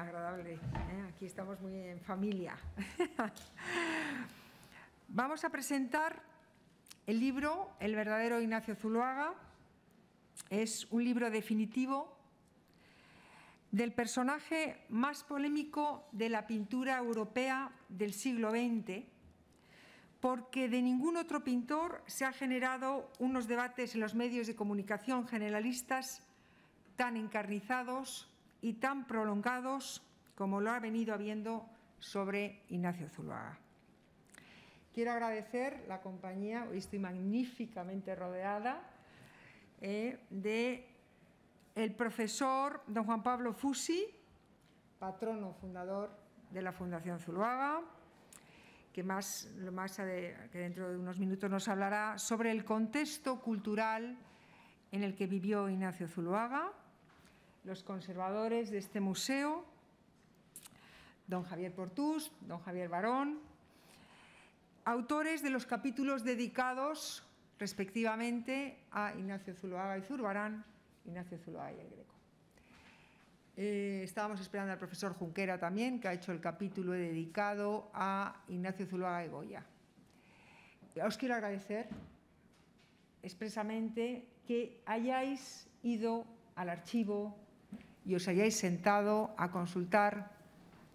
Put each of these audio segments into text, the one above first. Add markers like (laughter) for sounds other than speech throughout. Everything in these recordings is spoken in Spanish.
agradable. ¿eh? Aquí estamos muy en familia. (laughs) Vamos a presentar el libro El verdadero Ignacio Zuluaga. Es un libro definitivo del personaje más polémico de la pintura europea del siglo XX, porque de ningún otro pintor se han generado unos debates en los medios de comunicación generalistas tan encarnizados y tan prolongados como lo ha venido habiendo sobre Ignacio Zuluaga. Quiero agradecer la compañía, hoy estoy magníficamente rodeada, eh, de el profesor don Juan Pablo Fusi, patrono fundador de la Fundación Zuluaga, que más, lo más que dentro de unos minutos nos hablará sobre el contexto cultural en el que vivió Ignacio Zuluaga los conservadores de este museo, don Javier Portús, don Javier Barón, autores de los capítulos dedicados respectivamente a Ignacio Zuloaga y Zurbarán, Ignacio Zuloaga y el Greco. Eh, estábamos esperando al profesor Junquera también, que ha hecho el capítulo dedicado a Ignacio Zuloaga y Goya. Os quiero agradecer expresamente que hayáis ido al archivo y os hayáis sentado a consultar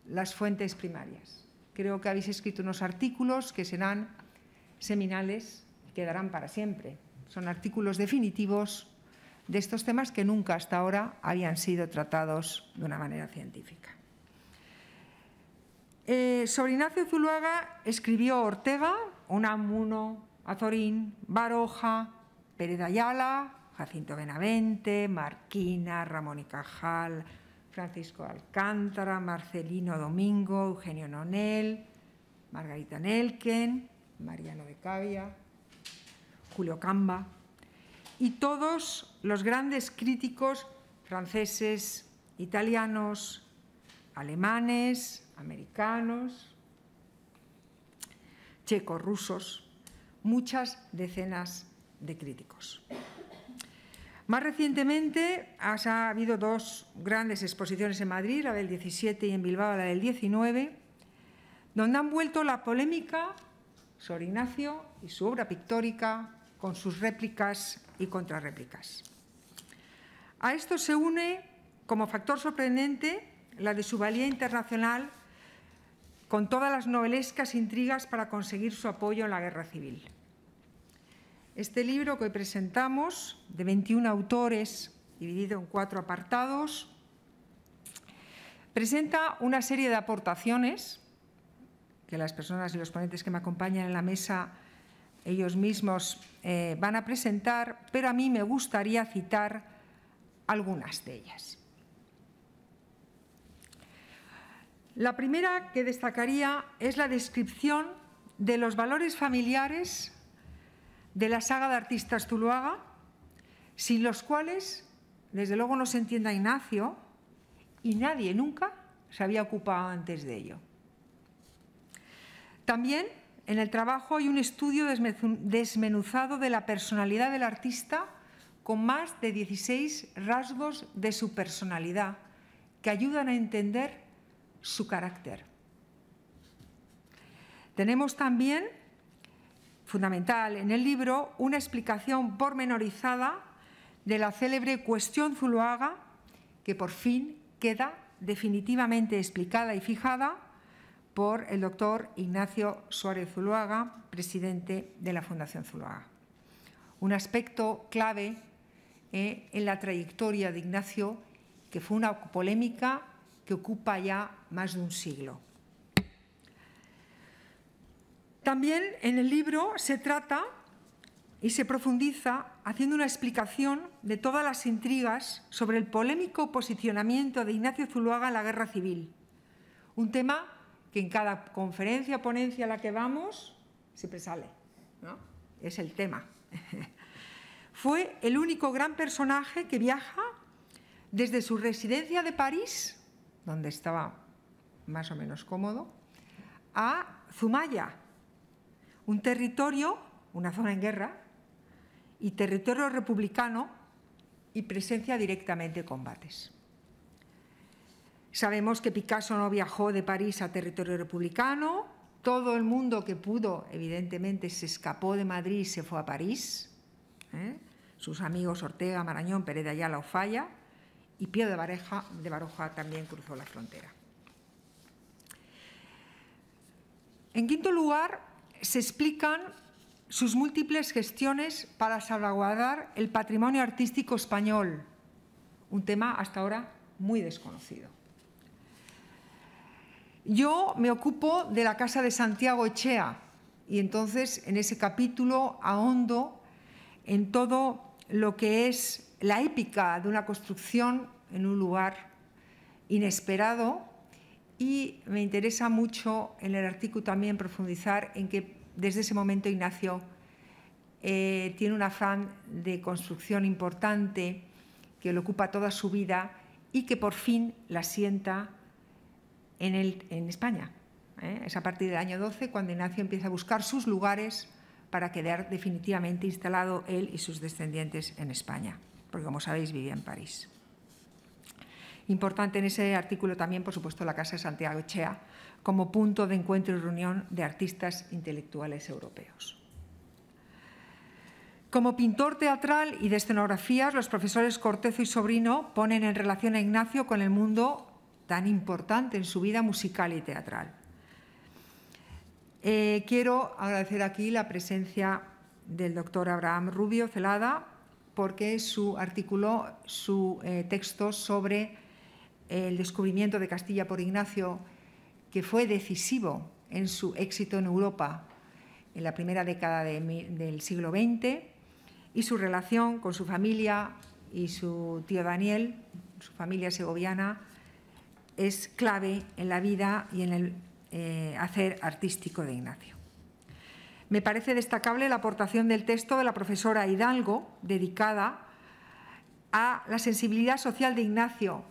las fuentes primarias. Creo que habéis escrito unos artículos que serán seminales, quedarán para siempre. Son artículos definitivos de estos temas que nunca hasta ahora habían sido tratados de una manera científica. Eh, sobre Ignacio Zuluaga escribió Ortega, Unamuno, Azorín, Baroja, Pérez Ayala, Jacinto Benavente, Marquina, Ramón y Cajal, Francisco Alcántara, Marcelino Domingo, Eugenio Nonel, Margarita Nelken, Mariano de Cavia, Julio Camba y todos los grandes críticos franceses, italianos, alemanes, americanos, checos, rusos, muchas decenas de críticos. Más recientemente ha habido dos grandes exposiciones en Madrid, la del 17 y en Bilbao la del 19, donde han vuelto la polémica sobre Ignacio y su obra pictórica con sus réplicas y contrarréplicas. A esto se une como factor sorprendente la de su valía internacional con todas las novelescas intrigas para conseguir su apoyo en la guerra civil. Este libro que hoy presentamos, de 21 autores, dividido en cuatro apartados, presenta una serie de aportaciones que las personas y los ponentes que me acompañan en la mesa ellos mismos eh, van a presentar, pero a mí me gustaría citar algunas de ellas. La primera que destacaría es la descripción de los valores familiares de la saga de artistas Tuluaga, sin los cuales, desde luego, no se entienda Ignacio y nadie nunca se había ocupado antes de ello. También en el trabajo hay un estudio desmenuzado de la personalidad del artista con más de 16 rasgos de su personalidad que ayudan a entender su carácter. Tenemos también fundamental en el libro una explicación pormenorizada de la célebre cuestión Zuluaga, que por fin queda definitivamente explicada y fijada por el doctor Ignacio Suárez Zuluaga, presidente de la Fundación Zuloaga. Un aspecto clave eh, en la trayectoria de Ignacio, que fue una polémica que ocupa ya más de un siglo. También en el libro se trata y se profundiza haciendo una explicación de todas las intrigas sobre el polémico posicionamiento de Ignacio Zuluaga en la guerra civil. Un tema que en cada conferencia, o ponencia a la que vamos, siempre sale. Es el tema. (laughs) Fue el único gran personaje que viaja desde su residencia de París, donde estaba más o menos cómodo, a Zumaya, un territorio, una zona en guerra, y territorio republicano y presencia directamente de combates. Sabemos que Picasso no viajó de París a territorio republicano, todo el mundo que pudo, evidentemente, se escapó de Madrid y se fue a París, ¿eh? sus amigos Ortega, Marañón, Pérez de Ayala, Falla. y Pío de Baroja también cruzó la frontera. En quinto lugar, se explican sus múltiples gestiones para salvaguardar el patrimonio artístico español, un tema hasta ahora muy desconocido. Yo me ocupo de la Casa de Santiago Echea y entonces en ese capítulo ahondo en todo lo que es la épica de una construcción en un lugar inesperado y me interesa mucho en el artículo también profundizar en que desde ese momento Ignacio eh, tiene un afán de construcción importante que le ocupa toda su vida y que por fin la sienta en, España. ¿eh? Es a partir del año 12 cuando Ignacio empieza a buscar sus lugares para quedar definitivamente instalado él y sus descendientes en España, porque como sabéis vivía en París. Importante en ese artículo también, por supuesto, la Casa de Santiago Echea como punto de encuentro y reunión de artistas intelectuales europeos. Como pintor teatral y de escenografías, los profesores Cortezo y Sobrino ponen en relación a Ignacio con el mundo tan importante en su vida musical y teatral. Eh, quiero agradecer aquí la presencia del doctor Abraham Rubio Celada, porque su artículo, su eh, texto sobre el descubrimiento de Castilla por Ignacio, que fue decisivo en su éxito en Europa en la primera década del siglo XX, y su relación con su familia y su tío Daniel, su familia segoviana, es clave en la vida y en el eh, hacer artístico de Ignacio. Me parece destacable la aportación del texto de la profesora Hidalgo, dedicada a la sensibilidad social de Ignacio,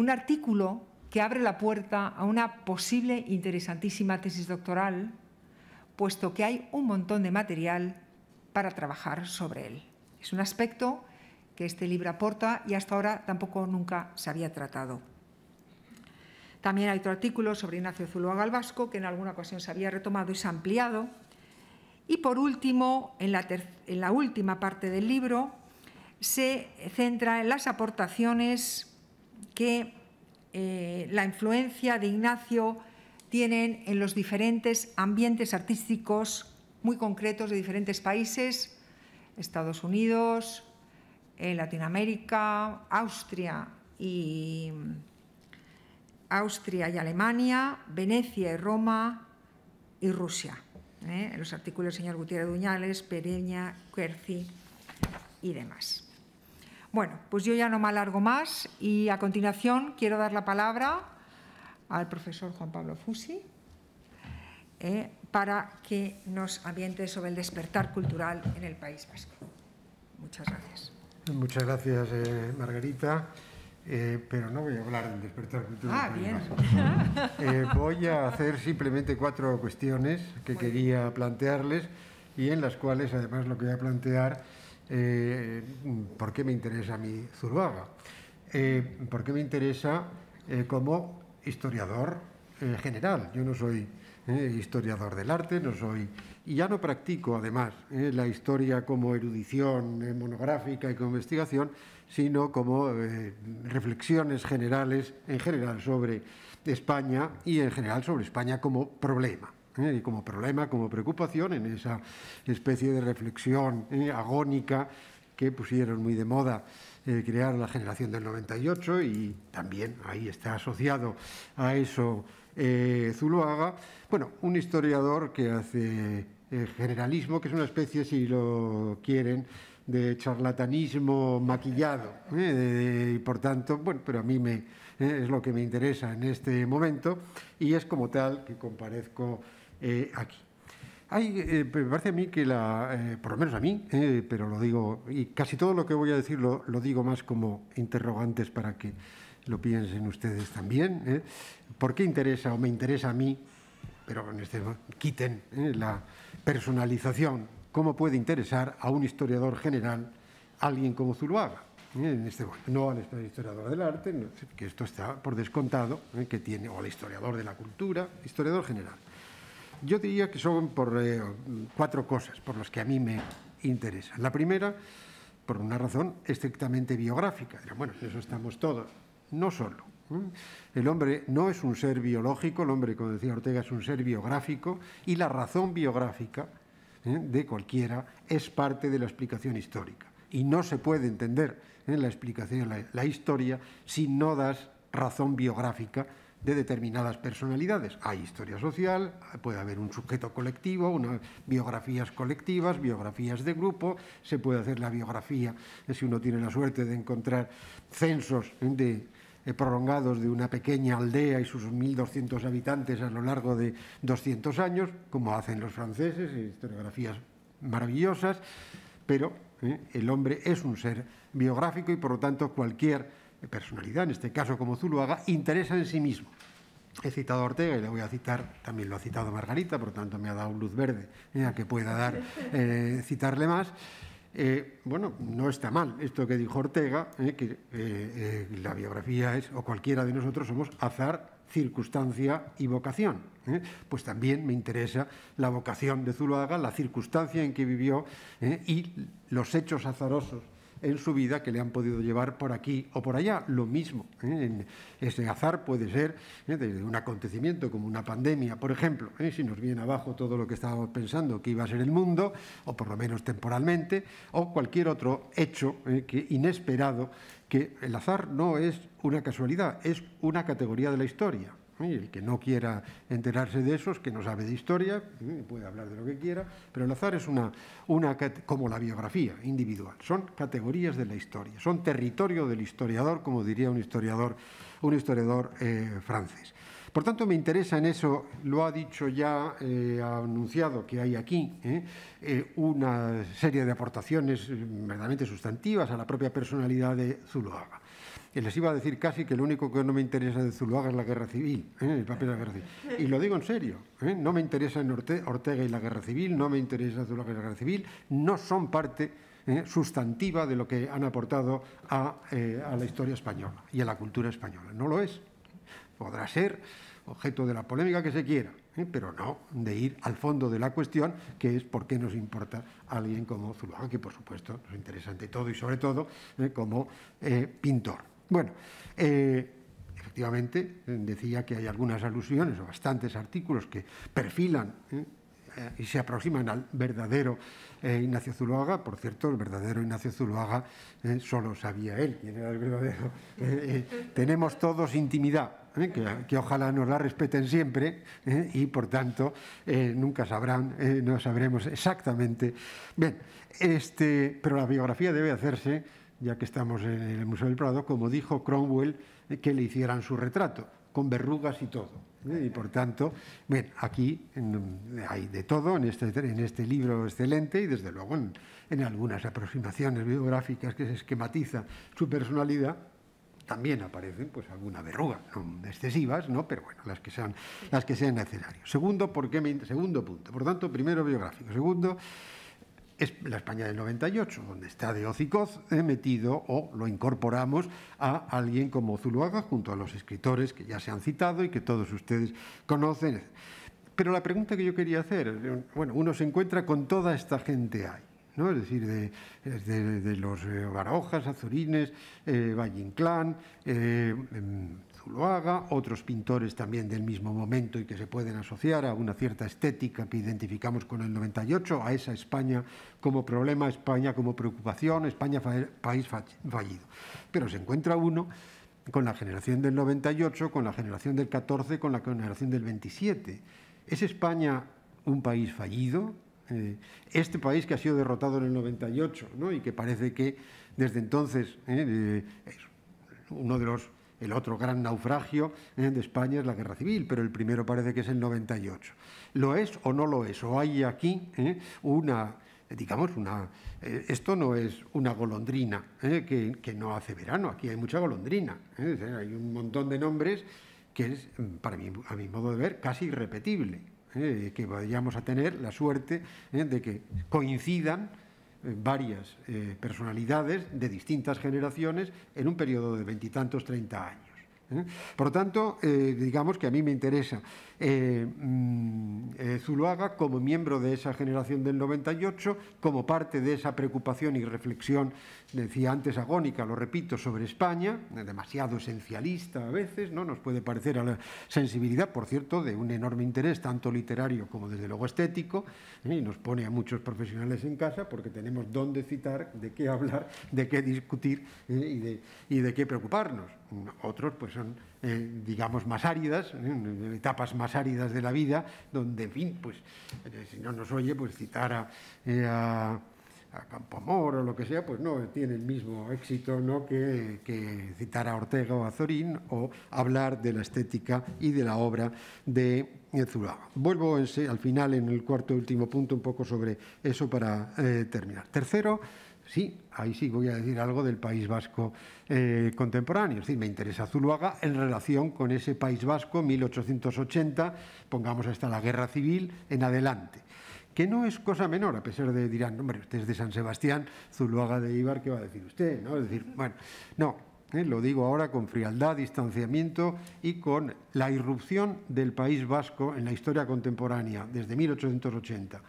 un artículo que abre la puerta a una posible interesantísima tesis doctoral, puesto que hay un montón de material para trabajar sobre él. Es un aspecto que este libro aporta y hasta ahora tampoco nunca se había tratado. También hay otro artículo sobre Ignacio Zuluaga al Vasco, que en alguna ocasión se había retomado y se ha ampliado. Y por último, en la última parte del libro, se centra en las aportaciones que eh, la influencia de Ignacio tienen en los diferentes ambientes artísticos muy concretos de diferentes países, Estados Unidos, eh, Latinoamérica, Austria y Austria y Alemania, Venecia y Roma y Rusia. En eh, los artículos del señor Gutiérrez Duñales, Pereña, Querci y demás. Bueno, pues yo ya no me alargo más y a continuación quiero dar la palabra al profesor Juan Pablo Fusi eh, para que nos ambiente sobre el despertar cultural en el País Vasco. Muchas gracias. Muchas gracias, eh, Margarita. Eh, pero no voy a hablar del despertar cultural. Ah, bien. (laughs) voy a hacer simplemente cuatro cuestiones que quería plantearles y en las cuales, además, lo que voy a plantear eh, por qué me interesa a mí Zurbaga, eh, por qué me interesa eh, como historiador general. Yo no soy historiador del arte, no soy... Y ya no practico, además, la historia como erudición monográfica y como investigación, sino como reflexiones generales, en general sobre España y en general sobre España como problema. ¿eh? y como problema, como preocupación, en esa especie de reflexión ¿eh? agónica que pusieron muy de moda eh, crear la generación del 98 y también ahí está asociado a eso Zuluaga. Bueno, un historiador que hace generalismo, que es una especie, si lo quieren, de charlatanismo maquillado. y por tanto, bueno, pero a mí me, es lo que me interesa en este momento y es como tal que comparezco eh, aquí. Eh, me parece a mí que la, eh, por lo menos a mí, pero lo digo, y casi todo lo que voy a decir lo, digo más como interrogantes para que lo piensen ustedes también. ¿Por qué interesa o me interesa a mí, pero en este quiten la personalización? ¿Cómo puede interesar a un historiador general alguien como Zuluaga? en este no al historiador del arte, que esto está por descontado, que tiene, o al historiador de la cultura, historiador general. Yo diría que son por eh, cuatro cosas por las que a mí me interesa. La primera, por una razón estrictamente biográfica. Bueno, eso estamos todos. No solo. El hombre no es un ser biológico, el hombre, como decía Ortega, es un ser biográfico y la razón biográfica ¿eh? de cualquiera es parte de la explicación histórica. Y no se puede entender ¿eh? la explicación, la historia, si no das razón biográfica de determinadas personalidades. Hay historia social, puede haber un sujeto colectivo, biografías colectivas, biografías de grupo, se puede hacer la biografía, eh, si uno tiene la suerte de encontrar censos eh, de, eh, prolongados de una pequeña aldea y sus 1.200 habitantes a lo largo de 200 años, como hacen los franceses, historiografías maravillosas, pero el hombre es un ser biográfico y por lo tanto cualquier personalidad, en este caso como Zuluaga, interesa en sí mismo. He citado a Ortega y le voy a citar, también lo ha citado Margarita, por tanto me ha dado luz verde a que pueda dar, eh, citarle más. Eh, bueno, no está mal esto que dijo Ortega, eh, que la biografía es, o cualquiera de nosotros somos azar, circunstancia y vocación. Pues también me interesa la vocación de Zuluaga, la circunstancia en que vivió y los hechos azarosos en su vida que le han podido llevar por aquí o por allá. Lo mismo, ¿eh? ese azar puede ser desde ¿eh? un acontecimiento como una pandemia, por ejemplo, ¿eh? si nos viene abajo todo lo que estábamos pensando que iba a ser el mundo, o por lo menos temporalmente, o cualquier otro hecho que inesperado, que el azar no es una casualidad, es una categoría de la historia el que no quiera enterarse de eso es que no sabe de historia, ¿eh? puede hablar de lo que quiera, pero el azar es una, como la biografía individual, son categorías de la historia, son territorio del historiador, como diría un historiador, un historiador eh, francés. Por tanto, me interesa en eso, lo ha dicho ya, eh, ha anunciado que hay aquí una serie de aportaciones verdaderamente sustantivas a la propia personalidad de Zuloaga. Y les iba a decir casi que lo único que no me interesa de Zuluaga es la guerra civil, ¿eh? el papel Y lo digo en serio, ¿eh? no me interesa Ortega y la guerra civil, no me interesa Zuluaga y la guerra civil, no son parte ¿eh? sustantiva de lo que han aportado a, la historia española y a la cultura española. No lo es. Podrá ser objeto de la polémica que se quiera, pero no de ir al fondo de la cuestión, que es por qué nos importa alguien como Zuluaga, que por supuesto nos interesa ante todo y sobre todo como pintor. Bueno, eh, efectivamente, decía que hay algunas alusiones o bastantes artículos que perfilan eh, y se aproximan al verdadero eh, Ignacio Zuloaga. Por cierto, el verdadero Ignacio Zuloaga solo sabía él quién era el verdadero. tenemos todos intimidad, que, ojalá nos la respeten siempre y por tanto nunca sabrán, no sabremos exactamente. Bien, este, pero la biografía debe hacerse ya que estamos en el Museo del Prado, como dijo Cromwell, eh, que le hicieran su retrato, con verrugas y todo. ¿eh? Y por tanto, bueno, aquí eh, hay de todo este, en este, libro excelente y desde luego en, algunas aproximaciones biográficas que se esquematiza su personalidad, también aparecen pues alguna verruga, excesivas, ¿no? pero bueno, las que sean, las que sean necesarias. Segundo, ¿por qué segundo punto, por tanto, primero biográfico. Segundo, es la España del 98, donde está de Ocicoz eh, metido o lo incorporamos a alguien como Zuluaga junto a los escritores que ya se han citado y que todos ustedes conocen. Pero la pregunta que yo quería hacer, bueno, uno se encuentra con toda esta gente ahí. ¿no? Es decir, de, los eh, Barojas, Azurines, eh, Valle Inclán, eh, em, lo haga, otros pintores también del mismo momento y que se pueden asociar a una cierta estética que identificamos con el 98, a esa España como problema, España como preocupación, España país fallido. Pero se encuentra uno con la generación del 98, con la generación del 14, con la generación del 27. ¿Es España un país fallido? Eh, este país que ha sido derrotado en el 98 y que parece que desde entonces eh, eh, es uno de los el otro gran naufragio eh, de España es la guerra civil, pero el primero parece que es el 98. ¿Lo es o no lo es? ¿O hay aquí eh, una digamos, una, eh, esto no es una golondrina que, no hace verano, aquí hay mucha golondrina, hay un montón de nombres que es, para mí, a mi modo de ver, casi irrepetible, que vayamos a tener la suerte de que coincidan eh, varias eh, personalidades de distintas generaciones en un periodo de veintitantos, treinta años. ¿eh? Por lo tanto, eh, digamos que a mí me interesa eh, mm, eh Zuluaga como miembro de esa generación del 98, como parte de esa preocupación y reflexión, decía antes agónica, lo repito, sobre España, demasiado esencialista a veces, ¿no? Nos puede parecer a la sensibilidad, por cierto, de un enorme interés, tanto literario como desde luego estético, y nos pone a muchos profesionales en casa porque tenemos dónde citar, de qué hablar, de qué discutir y de qué preocuparnos otros pues son, eh, digamos, más áridas, ¿eh? etapas más áridas de la vida, donde, fin, pues, eh, si no nos oye, pues citar a, a, a, Campoamor o lo que sea, pues no tiene el mismo éxito ¿no? que, citar a Ortega o a Zorín o hablar de la estética y de la obra de Zulaga. Vuelvo al final, en el cuarto y último punto, un poco sobre eso para terminar. Tercero, sí, ahí sí voy a decir algo del País Vasco eh, contemporáneo. Es decir, me interesa Zuluaga en relación con ese País Vasco 1880, pongamos hasta la Guerra Civil en adelante que no es cosa menor, a pesar de dirán, hombre, usted es de San Sebastián, Zuluaga de Ibar, ¿qué va a decir usted? decir, bueno, no, eh, lo digo ahora con frialdad, distanciamiento y con la irrupción del País Vasco en la historia contemporánea desde 1880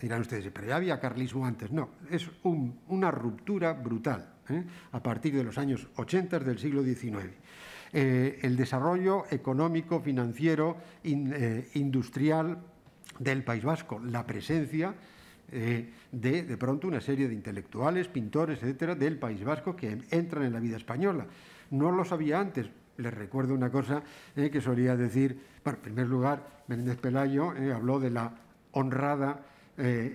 Dirán ustedes, pero ya había carlismo antes. No, es una ruptura brutal ¿eh? a partir de los años 80 del siglo XIX. Eh, el desarrollo económico, financiero, eh, industrial del País Vasco, la presencia de, de pronto, una serie de intelectuales, pintores, etcétera, del País Vasco que entran en la vida española. No lo sabía antes. Les recuerdo una cosa que solía decir, bueno, en primer lugar, Menéndez Pelayo habló de la honrada eh,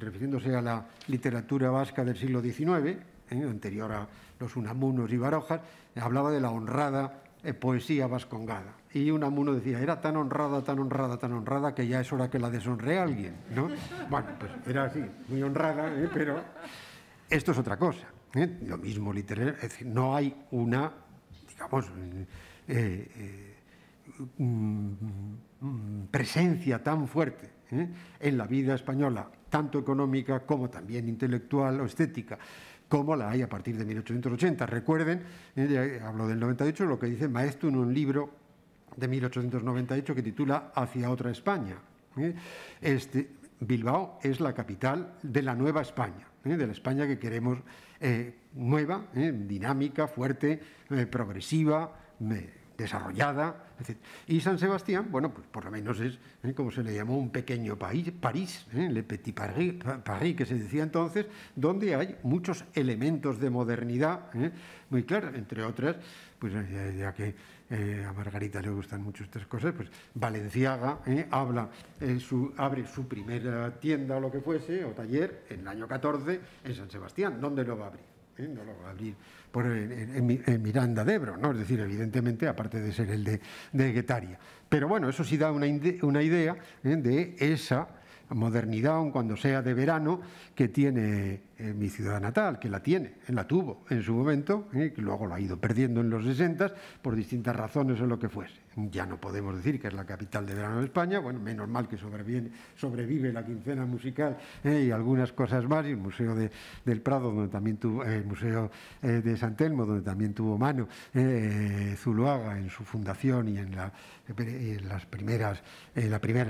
refiriéndose a la literatura vasca del siglo XIX, eh, anterior a los Unamunos y Barojas, hablaba de la honrada eh, poesía vascongada. Y Unamuno decía, era tan honrada, tan honrada, tan honrada que ya es hora que la deshonre alguien. ¿no? Bueno, pues era así, muy honrada, pero esto es otra cosa. Lo mismo literario, es decir, no hay una, digamos, Mm, presencia tan fuerte ¿eh? en la vida española, tanto económica como también intelectual o estética, como la hay a partir de 1880. Recuerden, eh, hablo del 98, lo que dice Maestro en un libro de 1898 que titula Hacia otra España. ¿eh? Este, Bilbao es la capital de la nueva España, de la España que queremos nueva, dinámica, fuerte, progresiva, desarrollada, y San Sebastián, bueno, pues por lo menos es ¿eh? como se le llamó un pequeño país, París, ¿eh? Le Petit Paris, que se decía entonces, donde hay muchos elementos de modernidad, ¿eh? muy claro, entre otras, pues ya, que a Margarita le gustan mucho estas cosas, pues Valenciaga abre su primera tienda o lo que fuese, o taller, en el año 14, en San Sebastián. ¿Dónde lo va a abrir? ¿eh? no lo va a abrir por, en, Miranda de Ebro, ¿no? es decir, evidentemente, aparte de ser el de, de Guetaria. Pero bueno, eso sí da una, idea ¿eh? de esa modernidad, aun cuando sea de verano, que tiene eh, mi ciudad natal, que la tiene, la tuvo en su momento, que luego la ha ido perdiendo en los 60 por distintas razones o lo que fuese ya no podemos decir que es la capital de verano de España, bueno, menos mal que sobrevive, la quincena musical eh, y algunas cosas más, y el Museo de, del Prado, donde también tuvo, eh, el Museo eh, de San donde también tuvo mano Zuloaga en su fundación y en, las primeras,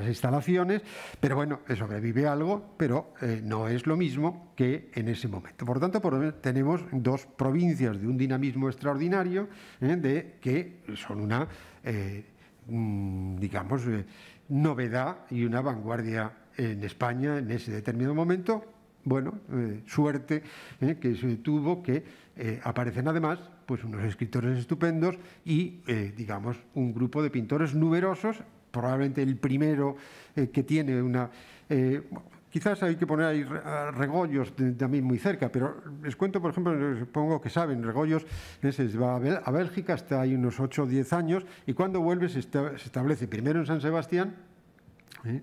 instalaciones, pero bueno, sobrevive algo, pero no es lo mismo que en ese momento. Por tanto, tenemos dos provincias de un dinamismo extraordinario, de que son una eh, mm, digamos, eh, novedad y una vanguardia en España en ese determinado momento. Bueno, eh, suerte que se tuvo que aparecen además pues unos escritores estupendos y, digamos, un grupo de pintores numerosos probablemente el primero que tiene una, Quizás hay que poner ahí ah, Regollos también muy cerca, pero les cuento, por ejemplo, supongo que saben, Regollos eh, se va a Bélgica hasta ahí unos 8 o 10 años y cuando vuelve se, establece primero en San Sebastián eh,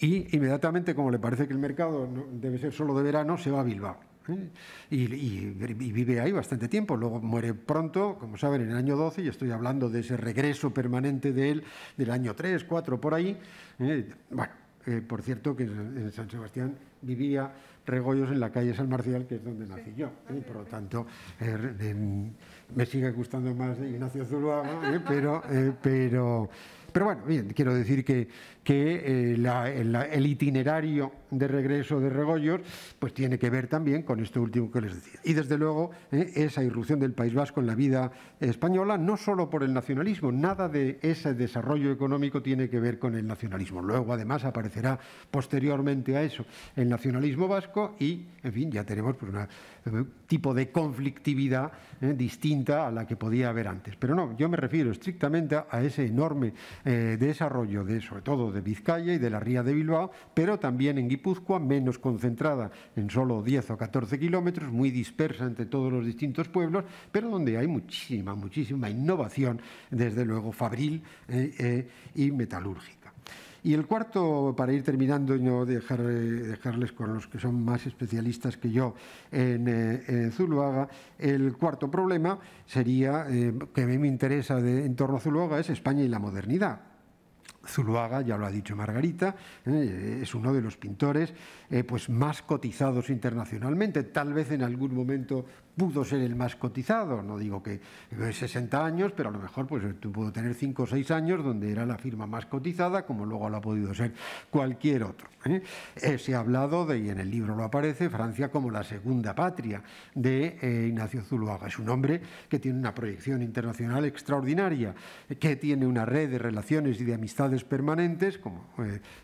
y inmediatamente, como le parece que el mercado debe ser solo de verano, se va a Bilbao. Eh, y, vive ahí bastante tiempo. Luego muere pronto, como saben, en el año 12, y estoy hablando de ese regreso permanente de él del año 3, 4, por ahí. bueno, eh, por cierto, que en San Sebastián vivía Regollos en la calle San Marcial, que es donde nací yo. ¿eh? Ah, por lo tanto, eh, em, me sigue gustando más Ignacio Zuluaga, pero, pero, pero bueno, bien, quiero decir que, eh, el itinerario de regreso de Regoyos pues tiene que ver también con esto último que les decía. Y desde luego eh, esa irrupción del País Vasco en la vida española, no solo por el nacionalismo, nada de ese desarrollo económico tiene que ver con el nacionalismo. Luego además aparecerá posteriormente a eso el nacionalismo vasco y, en fin, ya tenemos pues, una eh, tipo de conflictividad eh, distinta a la que podía haber antes. Pero no, yo me refiero estrictamente a ese enorme eh, desarrollo, de, sobre todo de Vizcaya y de la ría de Bilbao, pero también en Guipúzcoa, menos concentrada en solo 10 o 14 kilómetros, muy dispersa entre todos los distintos pueblos, pero donde hay muchísima, muchísima innovación, desde luego fabril eh, y metalúrgica. Y el cuarto, para ir terminando y no dejar, eh, dejarles con los que son más especialistas que yo en, eh, eh, Zuluaga, el cuarto problema sería, que a mí me interesa en torno a Zuluaga, es España y la modernidad. Zuluaga, ya lo ha dicho Margarita, es uno de los pintores pues más cotizados internacionalmente, tal vez en algún momento pudo ser el más cotizado. No digo que 60 años, pero a lo mejor pues, pudo eh, tener 5 o 6 años donde era la firma más cotizada, como luego lo ha podido ser cualquier otro. ¿eh? Eh, se ha hablado, de, y en el libro lo aparece, Francia como la segunda patria de Ignacio Zuluaga. Es un hombre que tiene una proyección internacional extraordinaria, que tiene una red de relaciones y de amistades permanentes, como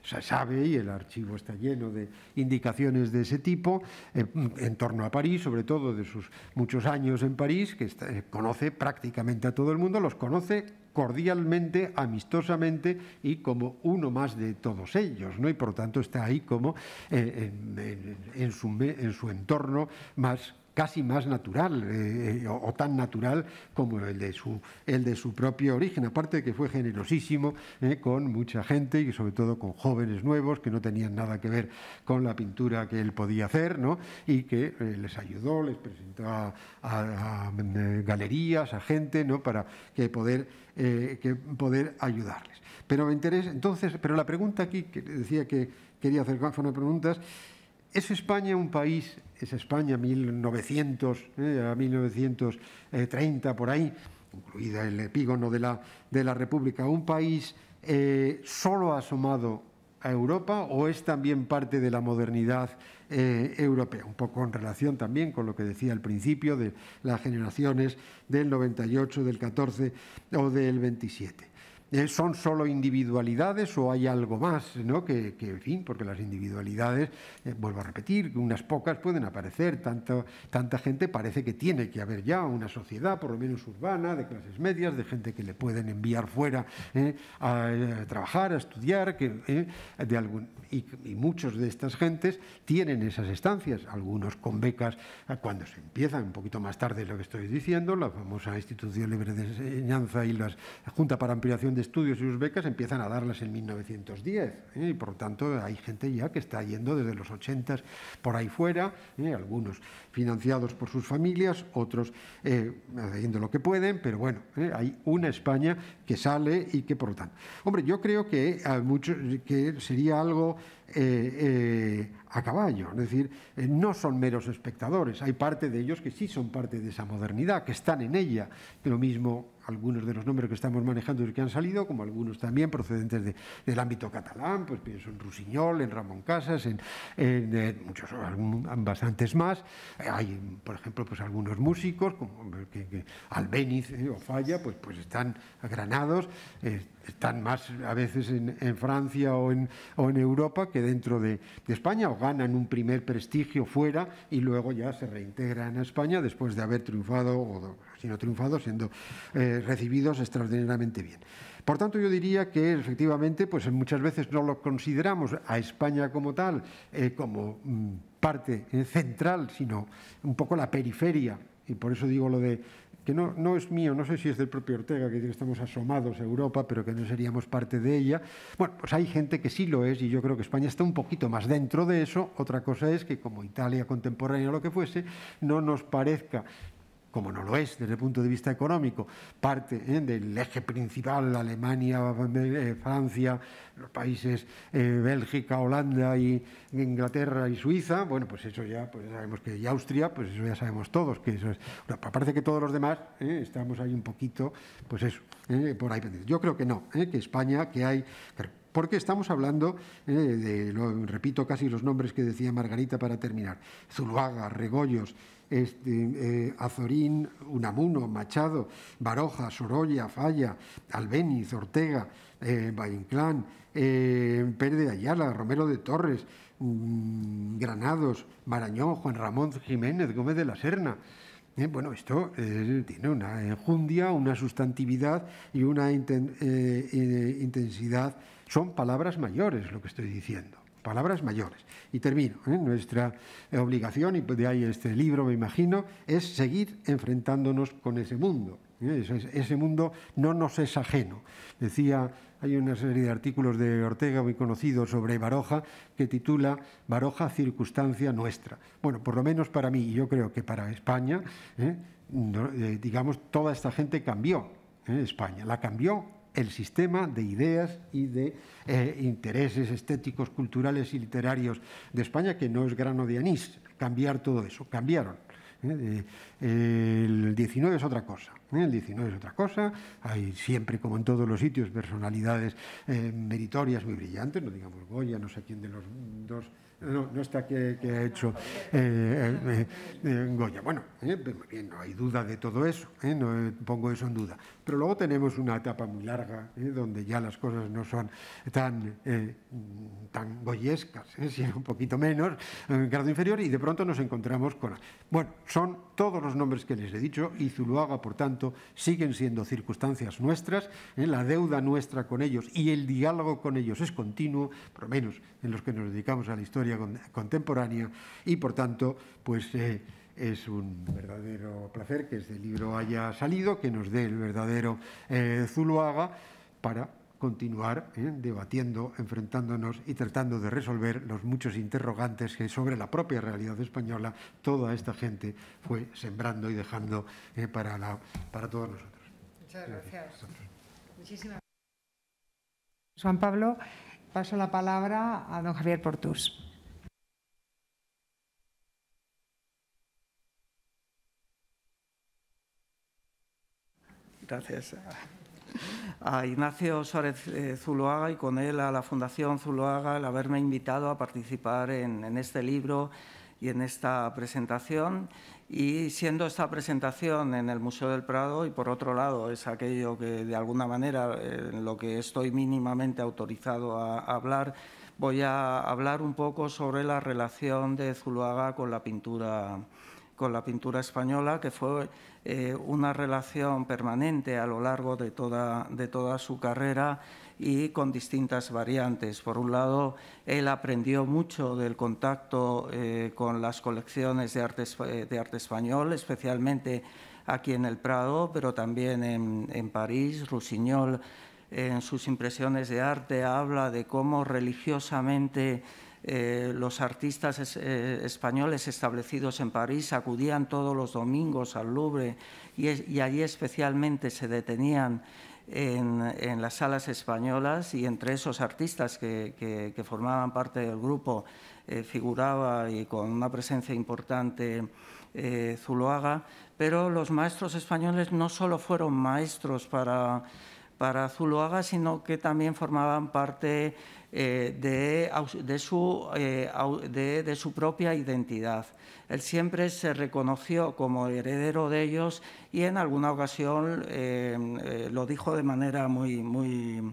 se sabe, y el archivo está lleno de indicaciones de ese tipo, en torno a París, sobre todo de sus muchos años en París, que eh, conoce prácticamente a todo el mundo, los conoce cordialmente, amistosamente y como uno más de todos ellos, ¿no? Y por lo tanto está ahí como eh, en, su, en su entorno más casi más natural eh, eh, o, tan natural como el de, su, el de su propio origen, aparte de que fue generosísimo eh, con mucha gente y sobre todo con jóvenes nuevos que no tenían nada que ver con la pintura que él podía hacer ¿no? y que les ayudó, les presentó a, galerías, a gente ¿no? para que poder, poder ayudarles. Pero me interesa, entonces, pero la pregunta aquí que decía que quería hacer con preguntas, ¿es España un país es España 1900 a 1930 por ahí, incluida el epígono de la, de la República, un país eh, solo asomado a Europa o es también parte de la modernidad eh, europea, un poco en relación también con lo que decía al principio de las generaciones del 98, del 14 o del 27. Eh, ¿Son solo individualidades o hay algo más? ¿no? Que, en fin, porque las individualidades, eh, vuelvo a repetir, unas pocas pueden aparecer. tanta gente parece que tiene que haber ya una sociedad, por lo menos urbana, de clases medias, de gente que le pueden enviar fuera ¿eh? a, trabajar, a estudiar, que, de algún, y, muchos de estas gentes tienen esas estancias, algunos con becas cuando se empiezan, un poquito más tarde lo que estoy diciendo, la famosa Institución Libre de Enseñanza y la Junta para Ampliación de estudios y sus becas empiezan a darlas en 1910. ¿eh? Y por lo tanto, hay gente ya que está yendo desde los 80 por ahí fuera, ¿eh? algunos financiados por sus familias, otros eh, haciendo lo que pueden, pero bueno, hay una España que sale y que por lo tanto. Hombre, yo creo que, muchos, que sería algo a caballo, es decir, no son meros espectadores, hay parte de ellos que sí son parte de esa modernidad, que están en ella, lo mismo algunos de los nombres que estamos manejando y que han salido, como algunos también procedentes del ámbito catalán, pues pienso en Rusiñol, en Ramón Casas, en, eh, muchos, bastantes más. Hay, por ejemplo, pues algunos músicos, como que, eh, o Falla, pues, pues están granados eh, están más a veces en, Francia o en, Europa que dentro de, de España, o ganan un primer prestigio fuera y luego ya se reintegran a España después de haber triunfado o sino triunfados siendo eh, recibidos extraordinariamente bien. Por tanto, yo diría que efectivamente, pues muchas veces no lo consideramos a España como tal, eh, como mm, parte eh, central, sino un poco la periferia. Y por eso digo lo de que no, no es mío, no sé si es del propio Ortega, que estamos asomados a Europa, pero que no seríamos parte de ella. Bueno, pues hay gente que sí lo es y yo creo que España está un poquito más dentro de eso. Otra cosa es que como Italia contemporánea o lo que fuese, no nos parezca como no lo es desde el punto de vista económico, parte ¿eh? del eje principal, Alemania, eh, Francia, los países eh, Bélgica, Holanda y Inglaterra y Suiza, bueno, pues eso ya pues sabemos que y Austria, pues eso ya sabemos todos que eso es. parece que todos los demás estamos ahí un poquito, pues eso, por ahí. Yo creo que no, que España, que hay, porque estamos hablando eh, de, repito casi los nombres que decía Margarita para terminar, Zuluaga, Regollos, este, eh, Azorín, Unamuno, Machado, Baroja, Sorolla, Falla, Albeniz, Ortega, eh, eh, Pérez de Ayala, Romero de Torres, mm, Granados, Marañón, Juan Ramón Jiménez, Gómez de la Serna. bueno, esto tiene una enjundia, una sustantividad y una intensidad son palabras mayores lo que estoy diciendo, palabras mayores. Y termino. ¿eh? Nuestra obligación, y de ahí este libro me imagino, es seguir enfrentándonos con ese mundo. ¿eh? Ese, mundo no nos es ajeno. Decía hay una serie de artículos de Ortega muy conocidos sobre Baroja que titula Baroja, circunstancia nuestra. Bueno, por lo menos para mí, y yo creo que para España, ¿eh? digamos, toda esta gente cambió en España, la cambió el sistema de ideas y de eh, intereses estéticos, culturales y literarios de España, que no es grano de anís. Cambiar todo eso, cambiaron. ¿eh? el 19 es otra cosa. ¿eh? El 19 es otra cosa. Hay siempre, como en todos los sitios, personalidades meritorias muy brillantes. No digamos Goya, no sé quién de los dos no, está que, ha hecho eh, eh, eh, Goya. Bueno, bien, no hay duda de todo eso, no pongo eso en duda. Pero luego tenemos una etapa muy larga donde ya las cosas no son tan, tan goyescas, sino un poquito menos, en grado inferior, y de pronto nos encontramos con... Bueno, son todos los nombres que les he dicho y Zuluaga, por tanto, siguen siendo circunstancias nuestras. ¿eh? La deuda nuestra con ellos y el diálogo con ellos es continuo, por lo menos en los que nos dedicamos a la historia contemporánea. Y, por tanto, pues... Eh, es un verdadero placer que este libro haya salido, que nos dé el verdadero eh, Zuluaga para continuar ¿eh? debatiendo, enfrentándonos y tratando de resolver los muchos interrogantes que sobre la propia realidad española toda esta gente fue sembrando y dejando ¿eh? para, para todos nosotros. Muchas gracias. Muchísimas Pablo, paso la palabra a don Javier Portús. Gracias. (laughs) a Ignacio Suárez eh, Zuloaga y con él a la Fundación Zuloaga el haberme invitado a participar en, este libro y en esta presentación. Y siendo esta presentación en el Museo del Prado y por otro lado es aquello que de alguna manera eh, en lo que estoy mínimamente autorizado a, a hablar, voy a hablar un poco sobre la relación de Zuloaga con la pintura con la pintura española, que fue eh, una relación permanente a lo largo de toda, de toda su carrera y con distintas variantes. Por un lado, él aprendió mucho del contacto eh, con las colecciones de arte, eh, de arte español, especialmente aquí en el Prado, pero también en, en París, Rusiñol en sus impresiones de arte habla de cómo religiosamente eh, los artistas eh, españoles establecidos en París acudían todos los domingos al Louvre y, allí especialmente se detenían en, las salas españolas y entre esos artistas que, formaban parte del grupo eh, figuraba y con una presencia importante Zuloaga, pero los maestros españoles no solo fueron maestros para para Zuloaga, sino que también formaban parte eh, eh, de, su, propia identidad. Él siempre se reconoció como heredero de ellos y en alguna ocasión eh, lo dijo de manera muy,